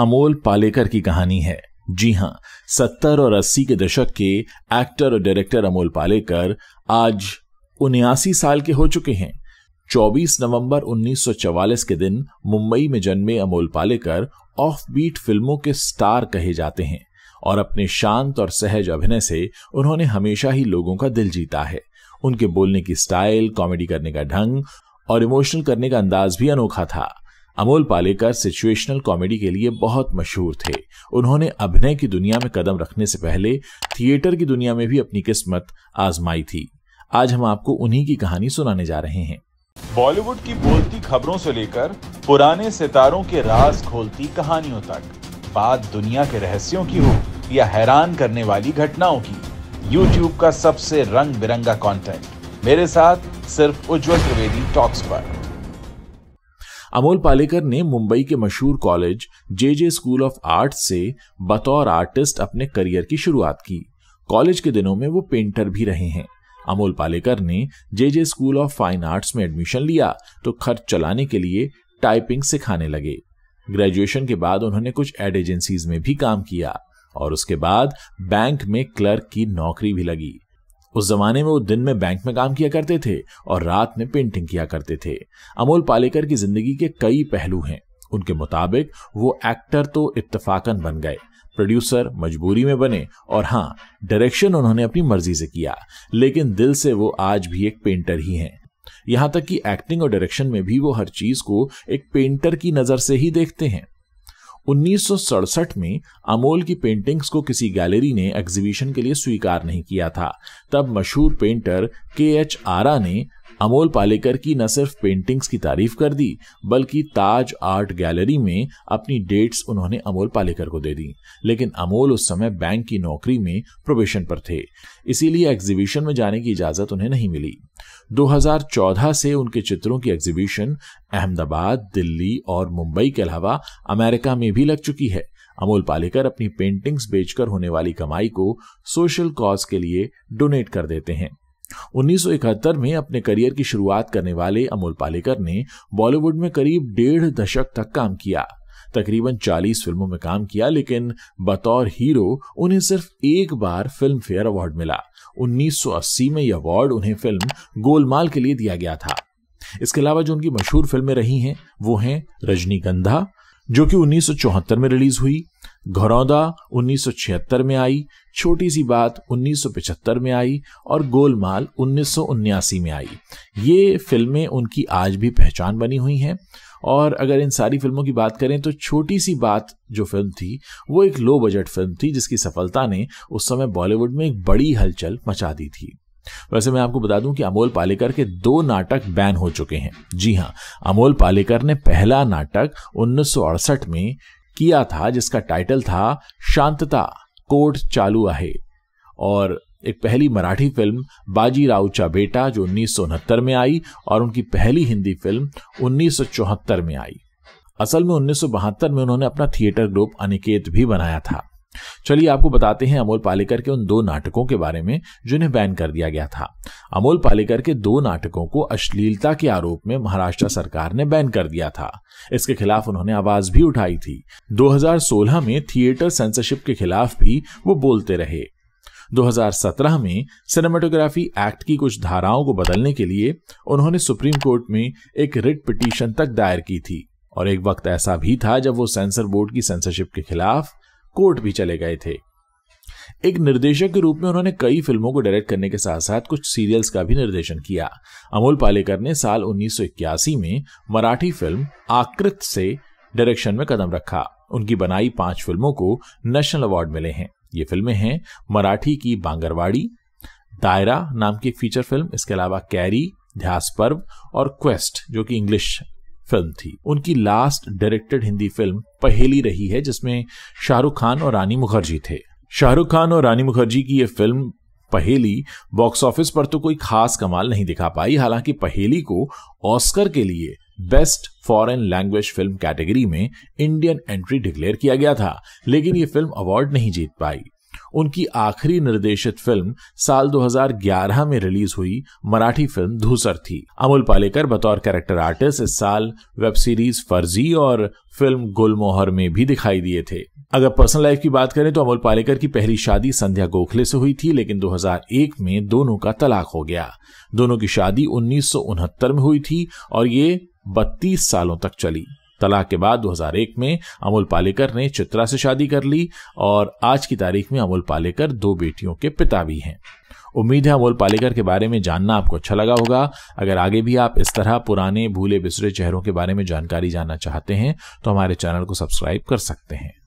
अमोल पालेकर की कहानी है जी हाँ सत्तर और अस्सी के दशक के एक्टर और डायरेक्टर अमोल पालेकर आज उन्यासी साल के हो चुके हैं 24 नवंबर 1944 के दिन मुंबई में जन्मे अमोल पालेकर ऑफ बीट फिल्मों के स्टार कहे जाते हैं और अपने शांत और सहज अभिनय से उन्होंने हमेशा ही लोगों का दिल जीता है उनके बोलने की स्टाइल कॉमेडी करने का ढंग और इमोशनल करने का अंदाज भी अनोखा था अमोल पालेकर सिचुएशनल कॉमेडी के लिए बहुत मशहूर थे उन्होंने अभिनय की दुनिया में कदम रखने से पहले थिएटर की दुनिया में भी अपनी किस्मत आजमाई थी आज हम आपको उन्हीं की कहानी सुनाने जा रहे हैं बॉलीवुड की बोलती खबरों से लेकर पुराने सितारों के राज खोलती कहानियों तक बात दुनिया के रहस्यों की हो या हैरान करने वाली घटनाओं की YouTube का सबसे रंग बिरंगा कंटेंट मेरे साथ सिर्फ उज्जवल त्रिवेदी टॉक्स पर अमोल पालेकर ने मुंबई के मशहूर college J J school of art से बतौर आर्टिस्ट अपने करियर की शुरुआत की कॉलेज के दिनों में वो पेंटर भी रहे हैं अमोल पालेकर ने J J school of fine arts में एडमिशन लिया तो खर्च चलाने के लिए टाइपिंग सिखाने लगे ग्रेजुएशन के बाद उन्होंने कुछ एड एजेंसीज में भी काम किया और उसके बाद बैंक में क्लर्क की नौकरी भी लगी उस जमाने में वो दिन में बैंक में काम किया करते थे और रात में पेंटिंग किया करते थे अमोल पालेकर की जिंदगी के कई पहलू हैं उनके मुताबिक वो एक्टर तो इत्तफाकन बन गए प्रोड्यूसर मजबूरी में बने और हाँ डायरेक्शन उन्होंने अपनी मर्जी से किया लेकिन दिल से वो आज भी एक पेंटर ही हैं यहाँ तक कि एक्टिंग और डायरेक्शन में भी वो हर चीज को एक पेंटर की नजर से ही देखते हैं 1967 में अमोल की पेंटिंग्स को किसी गैलरी ने एग्जीबिशन के लिए स्वीकार नहीं किया था तब मशहूर पेंटर के एच आरा ने अमोल पालेकर की न सिर्फ पेंटिंग्स की तारीफ कर दी बल्कि ताज आर्ट गैलरी में अपनी डेट्स उन्होंने अमोल पालेकर को दे दी लेकिन अमोल उस समय बैंक की नौकरी में प्रोबेशन पर थे इसीलिए एग्जीबिशन में जाने की इजाजत उन्हें नहीं मिली 2014 से उनके चित्रों की एग्जीबिशन अहमदाबाद दिल्ली और मुंबई के अलावा अमेरिका में भी लग चुकी है अमोल पालेकर अपनी पेंटिंग्स बेचकर होने वाली कमाई को सोशल कॉज के लिए डोनेट कर देते हैं उन्नीस में अपने करियर की शुरुआत करने वाले अमोल पालेकर ने बॉलीवुड में करीब डेढ़ दशक तक काम किया तकरीबन 40 फिल्मों में काम किया लेकिन बतौर हीरो उन्हें सिर्फ एक बार फिल्म फेयर अवार्ड मिला 1980 में यह अवार्ड उन्हें फिल्म गोलमाल के लिए दिया गया था इसके अलावा जो उनकी मशहूर फिल्में रही हैं वो हैं रजनीगंधा जो कि 1974 में रिलीज हुई घरौदा उन्नीस में आई छोटी सी बात 1975 में आई और गोलमाल उन्नीस में आई ये फिल्में उनकी आज भी पहचान बनी हुई हैं और अगर इन सारी फिल्मों की बात करें तो छोटी सी बात जो फिल्म थी वो एक लो बजट फिल्म थी जिसकी सफलता ने उस समय बॉलीवुड में एक बड़ी हलचल मचा दी थी वैसे मैं आपको बता दूं कि अमोल पालेकर के दो नाटक बैन हो चुके हैं जी हाँ अमोल पालेकर ने पहला नाटक उन्नीस में किया था जिसका टाइटल था शांतता कोर्ट चालू आहे और एक पहली मराठी फिल्म बाजीराव चा बेटा जो उन्नीस में आई और उनकी पहली हिंदी फिल्म उन्नीस में आई असल में उन्नीस में उन्होंने अपना थिएटर ग्रुप अनिकेत भी बनाया था चलिए आपको बताते हैं अमोल पालेकर के उन दो नाटकों के बारे में जिन्हें बैन कर दिया गया था अमोल पालेकर के दो नाटकों को अश्लीलता के आरोप में महाराष्ट्र सरकार ने बैन कर दिया था इसके खिलाफ उन्होंने आवाज भी उठाई थी 2016 में थिएटर सेंसरशिप के खिलाफ भी वो बोलते रहे 2017 में सिनेमाटोग्राफी एक्ट की कुछ धाराओं को बदलने के लिए उन्होंने सुप्रीम कोर्ट में एक रिट पिटीशन तक दायर की थी और एक वक्त ऐसा भी था जब वो सेंसर बोर्ड की सेंसरशिप के खिलाफ कोर्ट भी चले गए थे एक निर्देशक के रूप में उन्होंने कई फिल्मों को डायरेक्ट करने के साथ साथ कुछ सीरियल्स का भी निर्देशन किया अमोल पालेकर ने साल उन्नीस में मराठी फिल्म आकृत से डायरेक्शन में कदम रखा उनकी बनाई पांच फिल्मों को नेशनल अवार्ड मिले हैं ये फिल्में हैं मराठी की बांगरवाड़ी दायरा नाम की फीचर फिल्म इसके अलावा कैरी ध्यास पर्व और क्वेस्ट जो कि इंग्लिश फिल्म थी उनकी लास्ट डायरेक्टेड हिंदी फिल्म पहेली रही है जिसमें शाहरुख खान और रानी मुखर्जी थे शाहरुख खान और रानी मुखर्जी की यह फिल्म पहेली बॉक्स ऑफिस पर तो कोई खास कमाल नहीं दिखा पाई हालांकि पहेली को ऑस्कर के लिए best foreign language film category में इंडियन एंट्री डिक्लेयर किया गया था लेकिन ये फिल्म अवार्ड नहीं जीत पाई उनकी आखिरी निर्देशित फिल्म साल 2011 में रिलीज हुई मराठी फिल्म धूसर थी अमोल पालेकर बतौर कैरेक्टर आर्टिस्ट इस साल वेब सीरीज फर्जी और फिल्म गुलमोहर में भी दिखाई दिए थे अगर पर्सनल लाइफ की बात करें तो अमोल पालेकर की पहली शादी संध्या गोखले से हुई थी लेकिन 2001 में दोनों का तलाक हो गया दोनों की शादी उन्नीस में हुई थी और ये बत्तीस सालों तक चली तलाक के बाद 2001 में अमोल पालेकर ने चित्रा से शादी कर ली और आज की तारीख में अमोल पालेकर दो बेटियों के पिता भी हैं उम्मीद है अमोल पालेकर के बारे में जानना आपको अच्छा लगा होगा अगर आगे भी आप इस तरह पुराने भूले बिसरे चेहरों के बारे में जानकारी जानना चाहते हैं तो हमारे चैनल को सब्सक्राइब कर सकते हैं